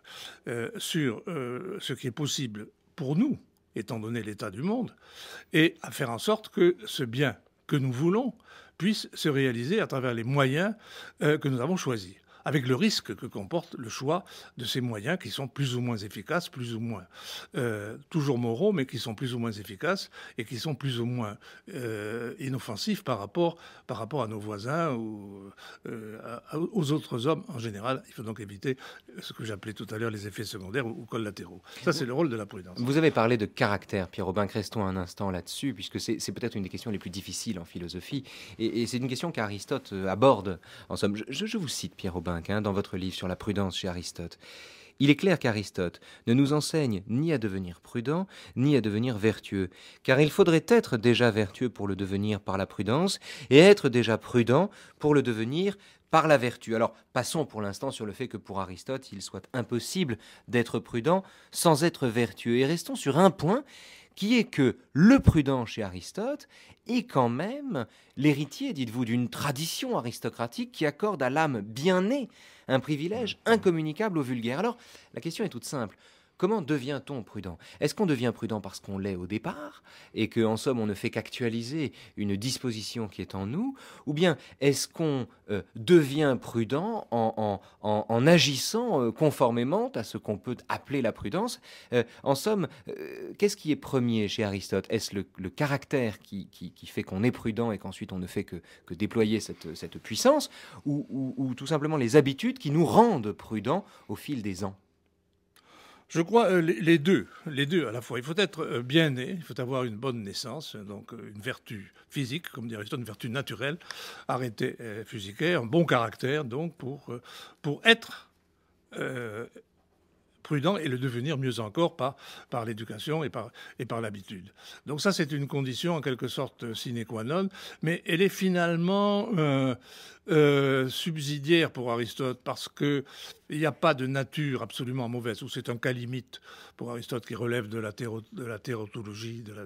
sur ce qui est possible pour nous, étant donné l'état du monde, et à faire en sorte que ce bien que nous voulons puisse se réaliser à travers les moyens euh, que nous avons choisis avec le risque que comporte le choix de ces moyens qui sont plus ou moins efficaces, plus ou moins euh, toujours moraux, mais qui sont plus ou moins efficaces et qui sont plus ou moins euh, inoffensifs par rapport, par rapport à nos voisins ou euh, aux autres hommes en général. Il faut donc éviter ce que j'appelais tout à l'heure les effets secondaires ou, collatéraux. Ça, c'est le rôle de la prudence. Vous avez parlé de caractère, Pierre-Robin. Restons un instant là-dessus, puisque c'est peut-être une des questions les plus difficiles en philosophie. Et, c'est une question qu'Aristote aborde. En somme, je, je vous cite, Pierre-Robin dans votre livre sur la prudence chez Aristote. Il est clair qu'Aristote ne nous enseigne ni à devenir prudent, ni à devenir vertueux, car il faudrait être déjà vertueux pour le devenir par la prudence, et être déjà prudent pour le devenir par la vertu. Alors passons pour l'instant sur le fait que pour Aristote, il soit impossible d'être prudent sans être vertueux, et restons sur un point qui est que le prudent chez Aristote est quand même l'héritier, dites-vous, d'une tradition aristocratique qui accorde à l'âme bien née un privilège mmh. incommunicable au vulgaire. Alors, la question est toute simple. Comment devient-on prudent Est-ce qu'on devient prudent parce qu'on l'est au départ et qu'en somme on ne fait qu'actualiser une disposition qui est en nous Ou bien est-ce qu'on euh, devient prudent en, agissant euh, conformément à ce qu'on peut appeler la prudence euh, En somme, qu'est-ce qui est premier chez Aristote Est-ce le, caractère qui, fait qu'on est prudent et qu'ensuite on ne fait que, déployer cette, puissance ou, ou tout simplement les habitudes qui nous rendent prudents au fil des ans je crois euh, les, deux, les deux à la fois. Il faut être euh, bien né, il faut avoir une bonne naissance, donc euh, une vertu physique, comme dirait une vertu naturelle, arrêtée physique, un bon caractère, donc pour, pour être prudent et le devenir mieux encore par, par l'éducation et par, et par l'habitude. Donc ça, c'est une condition en quelque sorte sine qua non, mais elle est finalement euh, subsidiaire pour Aristote parce qu'il n'y a pas de nature absolument mauvaise, ou c'est un cas limite pour Aristote qui relève de la, de la de la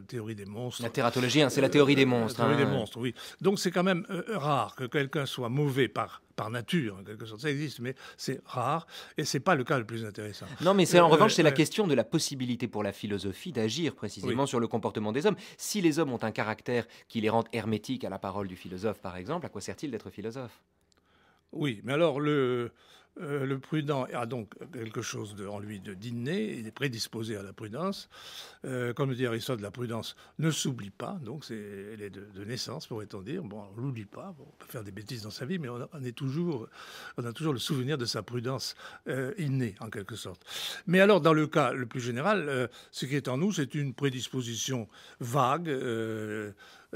théorie des monstres. La thératologie, hein, c'est la théorie des monstres. La théorie hein. des monstres, oui. Donc c'est quand même euh, rare que quelqu'un soit mauvais par, par nature, quelque sorte. Ça existe, mais c'est rare et c'est pas le cas le plus intéressant. Non, mais c'est en euh, revanche, c'est la question de la possibilité pour la philosophie d'agir précisément sur le comportement des hommes. Si les hommes ont un caractère qui les rend hermétiques à la parole du philosophe, par exemple, à quoi sert-il d'être philosophe oui, mais alors euh, le, prudent a donc quelque chose en lui de d'inné, il est prédisposé à la prudence. Euh, comme le dit Aristote, la prudence ne s'oublie pas, donc c'est, elle est de, naissance, pourrait-on dire. Bon, on l'oublie pas, on peut faire des bêtises dans sa vie, mais on a, est toujours, on a toujours le souvenir de sa prudence euh, innée, en quelque sorte. Mais alors, dans le cas le plus général, ce qui est en nous, c'est une prédisposition vague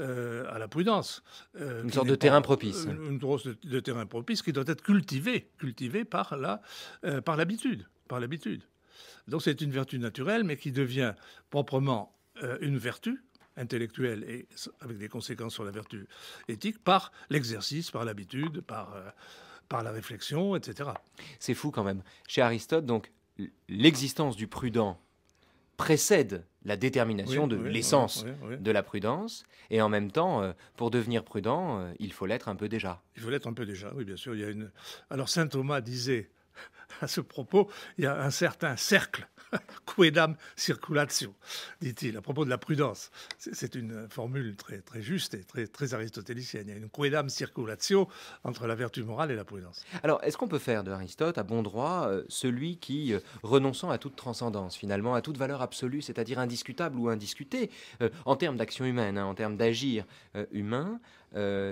euh, à la prudence. Euh, une sorte de terrain propice. Une sorte de, terrain propice qui doit être cultivé, cultivé euh, par l'habitude. par l'habitude. Donc c'est une vertu naturelle, mais qui devient proprement une vertu intellectuelle et avec des conséquences sur la vertu éthique par l'exercice, par l'habitude, par, par la réflexion, etc. C'est fou quand même. Chez Aristote, donc, l'existence du prudent précède la détermination de l'essence de la prudence. Et en même temps, euh, pour devenir prudent, euh, il faut l'être un peu déjà. Il faut l'être un peu déjà, oui, bien sûr. Il y une... Alors, saint Thomas disait À ce propos, il y a un certain cercle Quedam circulatio, dit-il, à propos de la prudence. C'est une formule très, très juste et très, très aristotélicienne. Il y a une circulatio entre la vertu morale et la prudence. Alors, est-ce qu'on peut faire de Aristote, à bon droit, euh, celui qui, euh, renonçant à toute transcendance, finalement, à toute valeur absolue, c'est-à-dire indiscutable ou indiscutée, euh, en termes d'action humaine, hein, en termes d'agir humain,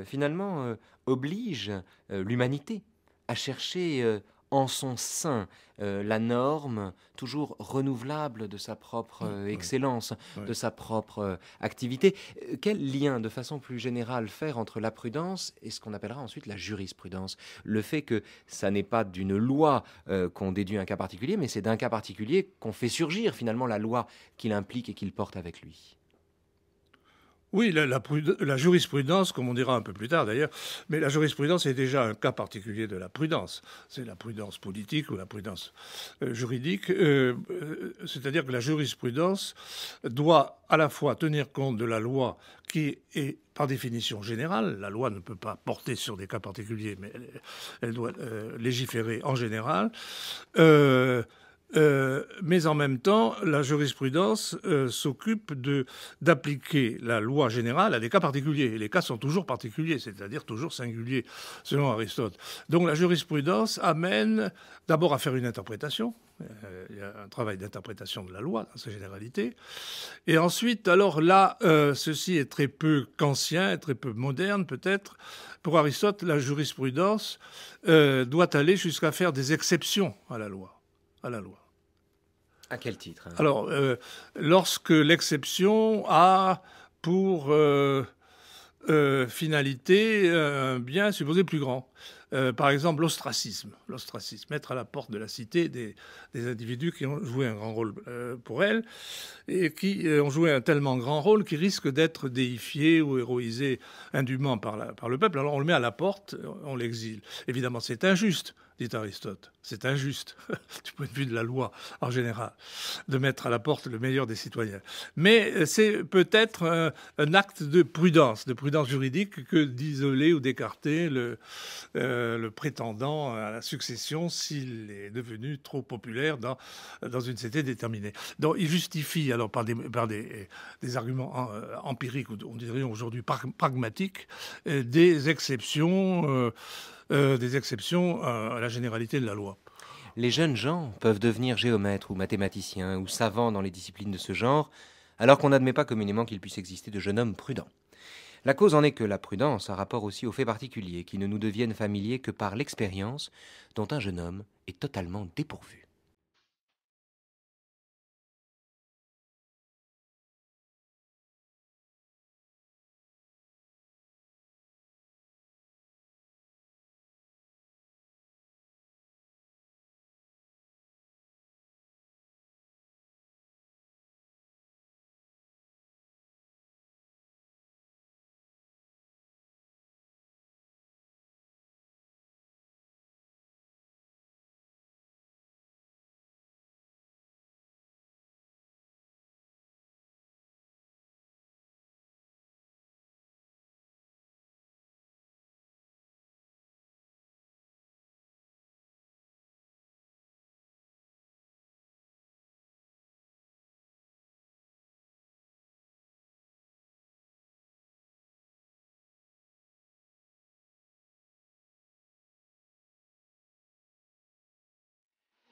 finalement, oblige l'humanité à chercher en son sein euh, la norme toujours renouvelable de sa propre euh, excellence, de sa propre euh, activité. Quel lien, de façon plus générale, faire entre la prudence et ce qu'on appellera ensuite la jurisprudence Le fait que ça n'est pas d'une loi qu'on déduit un cas particulier, mais c'est d'un cas particulier qu'on fait surgir finalement la loi qu'il implique et qu'il porte avec lui. Oui, la, jurisprudence, comme on dira un peu plus tard d'ailleurs, mais la jurisprudence est déjà un cas particulier de la prudence. C'est la prudence politique ou la prudence euh, juridique. Euh, euh, c'est-à-dire que la jurisprudence doit à la fois tenir compte de la loi qui est par définition générale, la loi ne peut pas porter sur des cas particuliers, mais elle, doit légiférer en général. Euh, mais en même temps, la jurisprudence euh, s'occupe s'occupe d'appliquer la loi générale à des cas particuliers. Et les cas sont toujours particuliers, c'est-à-dire toujours singuliers, selon Aristote. Donc la jurisprudence amène d'abord à faire une interprétation. Euh, il y a un travail d'interprétation de la loi dans sa généralité. Et ensuite, alors là, ceci est très peu qu'ancien très peu moderne peut-être. Pour Aristote, la jurisprudence doit aller jusqu'à faire des exceptions à la loi à la loi. À quel titre hein Alors, euh, lorsque l'exception a pour euh, euh, finalité un bien supposé plus grand. par exemple, l'ostracisme. L'ostracisme, mettre à la porte de la cité des, individus qui ont joué un grand rôle pour elle et qui ont joué un tellement grand rôle qu'ils risquent d'être déifiés ou héroïsés indûment par, par le peuple. Alors on le met à la porte, on l'exile. Évidemment, c'est injuste dit Aristote. C'est injuste, du point de vue de la loi en général, de mettre à la porte le meilleur des citoyens. Mais euh, c'est peut-être euh, un, acte de prudence, de prudence juridique, que d'isoler ou d'écarter le, euh, le, prétendant à la succession s'il est devenu trop populaire dans, dans une cité déterminée. Donc il justifie, alors par des, des, arguments empiriques, ou on dirait aujourd'hui pragmatiques, des exceptions. Euh, des exceptions à la généralité de la loi. Les jeunes gens peuvent devenir géomètres ou mathématiciens ou savants dans les disciplines de ce genre, alors qu'on n'admet pas communément qu'il puisse exister de jeunes hommes prudents. La cause en est que la prudence a rapport aussi aux faits particuliers qui ne nous deviennent familiers que par l'expérience dont un jeune homme est totalement dépourvu.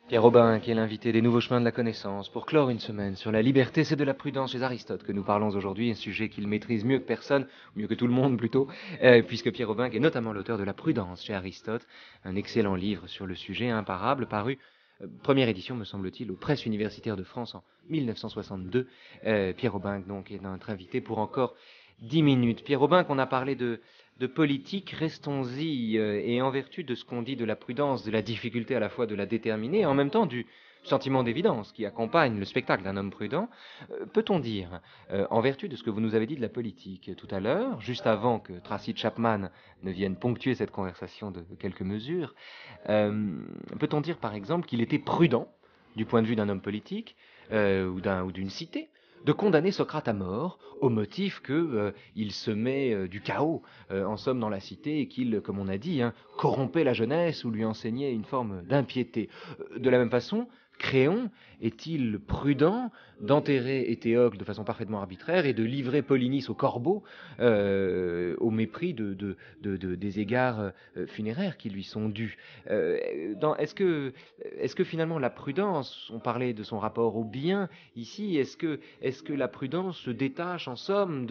Pierre Robin, qui est l'invité des Nouveaux Chemins de la Connaissance, pour clore une semaine sur la liberté, c'est de la prudence chez Aristote que nous parlons aujourd'hui, un sujet qu'il maîtrise mieux que personne, mieux que tout le monde plutôt, euh, puisque Pierre Robin, est notamment l'auteur de La Prudence chez Aristote, un excellent livre sur le sujet imparable, paru, euh, première édition me semble-t-il, aux presses universitaires de France en 1962. Euh, Pierre Robin, donc, est notre invité pour encore dix minutes. Pierre Robin, qu'on a parlé de de politique, restons-y, euh, et en vertu de ce qu'on dit de la prudence, de la difficulté à la fois de la déterminer, et en même temps du sentiment d'évidence qui accompagne le spectacle d'un homme prudent, euh, peut-on dire, euh, en vertu de ce que vous nous avez dit de la politique tout à l'heure, juste avant que Tracy Chapman ne vienne ponctuer cette conversation de quelques mesures, peut-on dire par exemple qu'il était prudent, du point de vue d'un homme politique, ou d'un ou d'une cité, de condamner Socrate à mort au motif qu'il euh, il semait euh, du chaos, euh, en somme, dans la cité et qu'il, comme on a dit, hein, corrompait la jeunesse ou lui enseignait une forme d'impiété. De la même façon, Créon est-il prudent d'enterrer Éthéocle de façon parfaitement arbitraire et de livrer Polynice au corbeau euh, au mépris de, des égards euh, funéraires qui lui sont dus euh, Est-ce que, finalement la prudence, on parlait de son rapport au bien ici, est-ce que, la prudence se détache en somme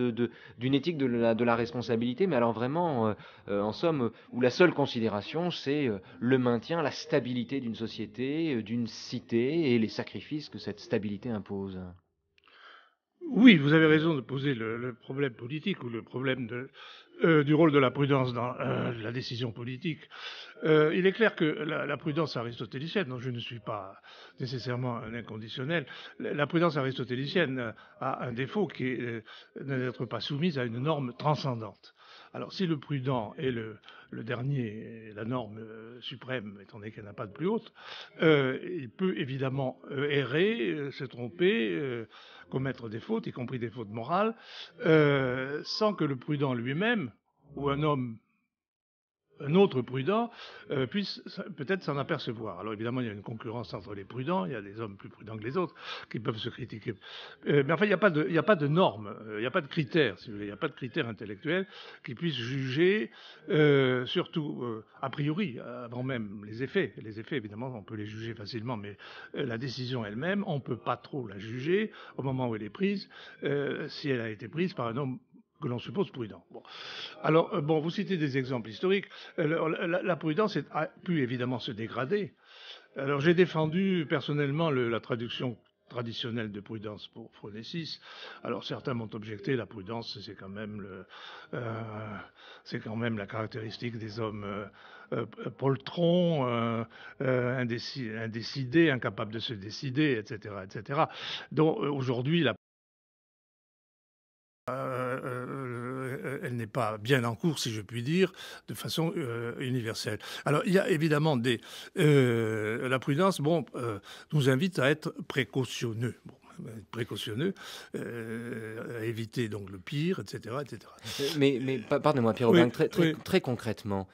d'une éthique de la, de la responsabilité, mais alors vraiment en somme où la seule considération c'est le maintien, la stabilité d'une société, d'une cité et les sacrifices que cette stabilité impose. Oui, vous avez raison de poser le, problème politique ou le problème euh, du rôle de la prudence dans euh, la décision politique. Euh, il est clair que la, la, prudence aristotélicienne, dont je ne suis pas nécessairement un inconditionnel, la prudence aristotélicienne a un défaut qui est d'être pas soumise à une norme transcendante. Alors si le prudent est le, dernier, la norme euh, suprême, étant donné qu'elle n'a pas de plus haute, euh, il peut évidemment euh, errer, se tromper, commettre des fautes, y compris des fautes morales, sans que le prudent lui-même, ou un homme un autre prudent euh, puisse peut-être s'en apercevoir. Alors évidemment, il y a une concurrence entre les prudents, il y a des hommes plus prudents que les autres qui peuvent se critiquer. Euh, mais enfin, il n'y a, pas de, normes, euh, il n'y a pas de critères, si vous voulez, il n'y a pas de critères intellectuels qui puissent juger, euh, surtout a priori, avant même les effets. Les effets, évidemment, on peut les juger facilement, mais la décision elle-même, on ne peut pas trop la juger au moment où elle est prise, si elle a été prise par un homme que l'on suppose prudent. Bon. Alors, euh, bon, vous citez des exemples historiques. Euh, la, prudence a pu évidemment se dégrader. Alors, j'ai défendu personnellement la traduction traditionnelle de prudence pour Phronesis. Alors certains m'ont objecté, la prudence, c'est quand même le, euh, c'est quand même la caractéristique des hommes poltrons, indécis, indécidés, incapables de se décider, etc., etc. Donc aujourd'hui, la, elle n'est pas bien en cours, si je puis dire, de façon euh, universelle. Alors, il y a évidemment des. Euh, la prudence, bon, euh, nous invite à être précautionneux. précautionneux, à éviter donc le pire, etc. etc. Mais, mais pardonnez-moi, Pierre Robin, très, très, concrètement,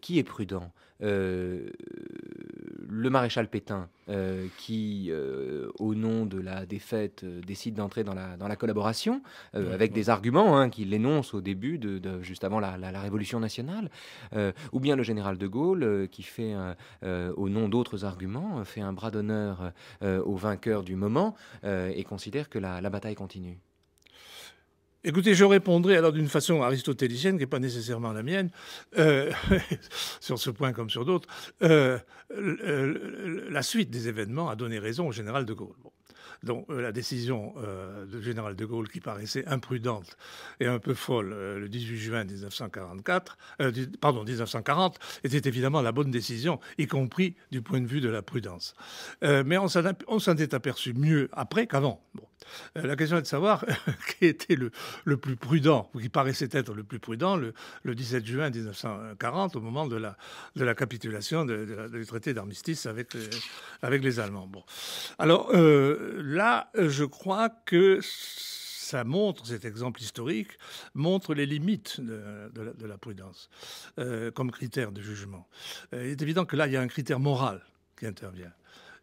qui est prudent le maréchal Pétain, euh, qui, euh, au nom de la défaite, euh, décide d'entrer dans la, dans la collaboration, avec des arguments hein, qu'il énonce au début, de, juste avant la, Révolution nationale, ou bien le général de Gaulle, qui fait, au nom d'autres arguments, fait un bras d'honneur au vainqueur du moment et considère que la bataille continue. Écoutez, je répondrai alors d'une façon aristotélicienne, qui n'est pas nécessairement la mienne, euh, sur ce point comme sur d'autres. Euh, la suite des événements a donné raison au général de Gaulle dont euh, la décision euh, du général de Gaulle, qui paraissait imprudente et un peu folle euh, le 18 juin 1944, pardon, 1940, était évidemment la bonne décision, y compris du point de vue de la prudence. mais on s'en est aperçu mieux après qu'avant. Bon. La question est de savoir qui était le, le, plus prudent, ou qui paraissait être le plus prudent, le, 17 juin 1940, au moment de la, de la capitulation de, de du traité d'armistice avec, les, avec les Allemands. Bon. Alors, euh, Là, euh, je crois que ça montre, cet exemple historique, montre les limites de, la, prudence euh, comme critère de jugement. Euh, il est évident que là, il y a un critère moral qui intervient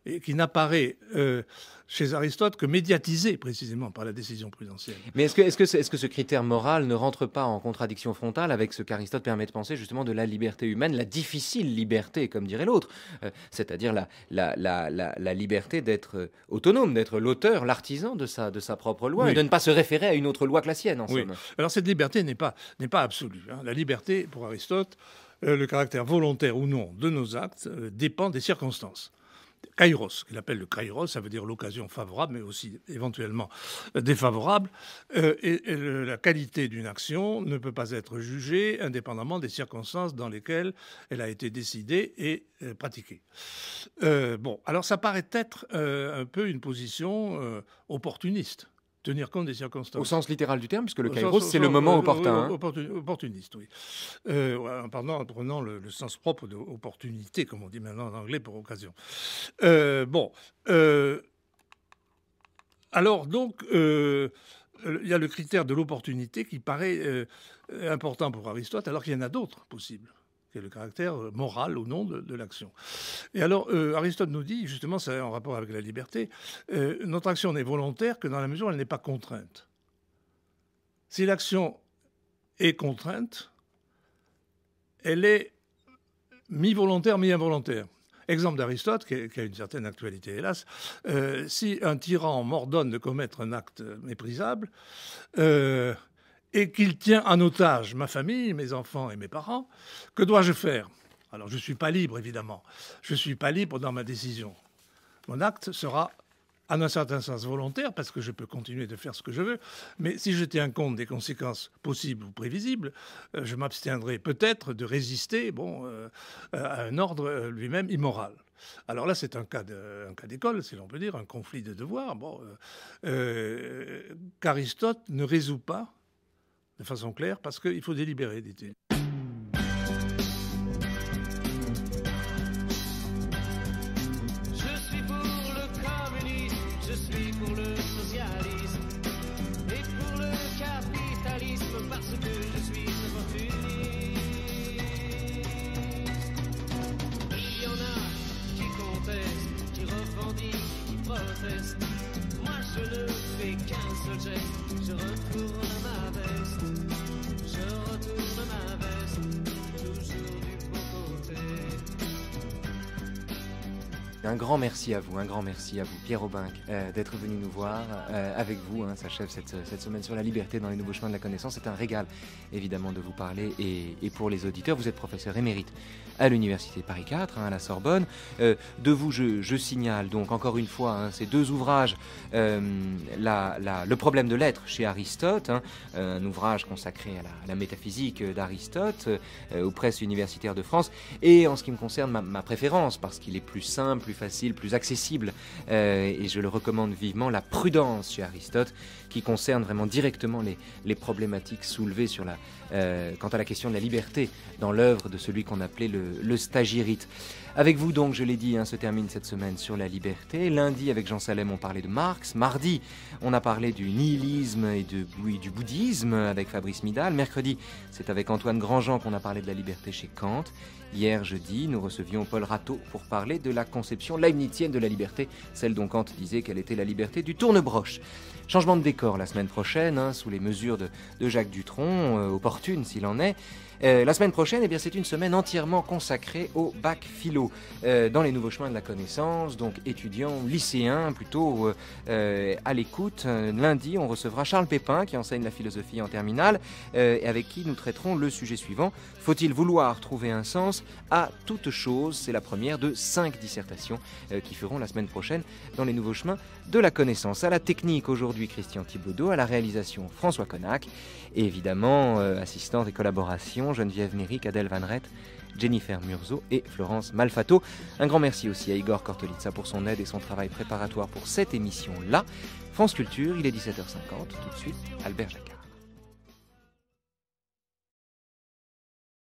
et qui n'apparaît euh, chez Aristote que médiatisé précisément par la décision prudentielle. Mais est-ce que, est -ce, que critère moral ne rentre pas en contradiction frontale avec ce qu'Aristote permet de penser justement de la liberté humaine, la difficile liberté, comme dirait l'autre, euh, c'est-à-dire la, la, la, liberté d'être euh, autonome, d'être l'auteur, l'artisan de sa, de sa propre loi, et de ne pas se référer à une autre loi que la sienne, en oui. Alors cette liberté n'est pas, pas absolue. Hein. La liberté, pour Aristote, le caractère volontaire ou non de nos actes dépend des circonstances kairos, qu'il appelle le kairos, ça veut dire l'occasion favorable, mais aussi éventuellement défavorable. Euh, et, la qualité d'une action ne peut pas être jugée indépendamment des circonstances dans lesquelles elle a été décidée et euh, pratiquée. Euh, bon, alors ça paraît être un peu une position opportuniste tenir compte des circonstances. Au sens littéral du terme, puisque le kairos, c'est le moment euh, euh, hein. opportun. opportuniste, oui. Euh, en, en prenant le, sens propre d'opportunité, comme on dit maintenant en anglais pour occasion. bon. alors, donc, il y a le critère de l'opportunité qui paraît important pour Aristote, alors qu'il y en a d'autres possibles c'est le caractère euh, moral ou non de, l'action. Et alors, euh, Aristote nous dit, justement, c'est en rapport avec la liberté, euh, notre action n'est volontaire que dans la mesure où elle n'est pas contrainte. Si l'action est contrainte, elle est mi-volontaire, mi-involontaire. Exemple d'Aristote, qui, a une certaine actualité, hélas. si un tyran m'ordonne de commettre un acte méprisable, et qu'il tient en otage ma famille, mes enfants et mes parents, que dois-je faire Alors je ne suis pas libre, évidemment. Je ne suis pas libre dans ma décision. Mon acte sera, en un certain sens, volontaire, parce que je peux continuer de faire ce que je veux, mais si je tiens compte des conséquences possibles ou prévisibles, euh, je m'abstiendrai peut-être de résister bon, euh, à un ordre euh, lui-même immoral. Alors là, c'est un cas d'école, si l'on peut dire, un conflit de devoirs. Bon, euh, Qu'Aristote ne résout pas de façon claire, parce qu'il faut délibérer, dit Un grand merci à vous, un grand merci à vous, Pierre Aubin, euh, d'être venu nous voir. Euh, avec vous, hein, s'achève cette, semaine sur la liberté dans les nouveaux chemins de la connaissance. C'est un régal, évidemment, de vous parler. Et, pour les auditeurs, vous êtes professeur émérite à l'Université Paris 4, hein, à la Sorbonne. Euh, de vous, je, je, signale donc encore une fois hein, ces deux ouvrages Le problème de l'être chez Aristote, hein, un ouvrage consacré à la, métaphysique d'Aristote aux presses universitaires de France. Et en ce qui me concerne, ma préférence, parce qu'il est plus simple plus facile, plus accessible. Euh, et je le recommande vivement, la prudence chez Aristote qui concerne vraiment directement les, problématiques soulevées sur la, euh, quant à la question de la liberté dans l'œuvre de celui qu'on appelait le, stagirite. Avec vous donc, je l'ai dit, hein, se termine cette semaine sur la liberté. Lundi, avec Jean Salem, on parlait de Marx. Mardi, on a parlé du nihilisme et de, du bouddhisme avec Fabrice Midal. Mercredi, c'est avec Antoine Grandjean qu'on a parlé de la liberté chez Kant. Hier jeudi, nous recevions Paul Ratto pour parler de la conception leibnizienne de la liberté, celle dont Kant disait qu'elle était la liberté du tournebroche. Changement de décor la semaine prochaine, hein, sous les mesures de, Jacques Dutronc, euh, opportune s'il en est. Euh, la semaine prochaine, eh bien, c'est une semaine entièrement consacrée au bac philo, euh, dans les nouveaux chemins de la connaissance, donc étudiants, lycéens plutôt euh, à l'écoute. Lundi, on recevra Charles Pépin, qui enseigne la philosophie en terminale, et avec qui nous traiterons le sujet suivant. Faut-il vouloir trouver un sens à toute chose C'est la première de cinq dissertations qui feront la semaine prochaine dans les nouveaux chemins de la connaissance. À la technique aujourd'hui, Christian Thibaudot, à la réalisation François Connac, et évidemment, assistant des collaborations Geneviève Méric, Adèle Van Rett, Jennifer Murzo et Florence Malfato. Un grand merci aussi à Igor Kortelitsa pour son aide et son travail préparatoire pour cette émission-là. France Culture, il est 17h50. Tout de suite, Albert Jacquard.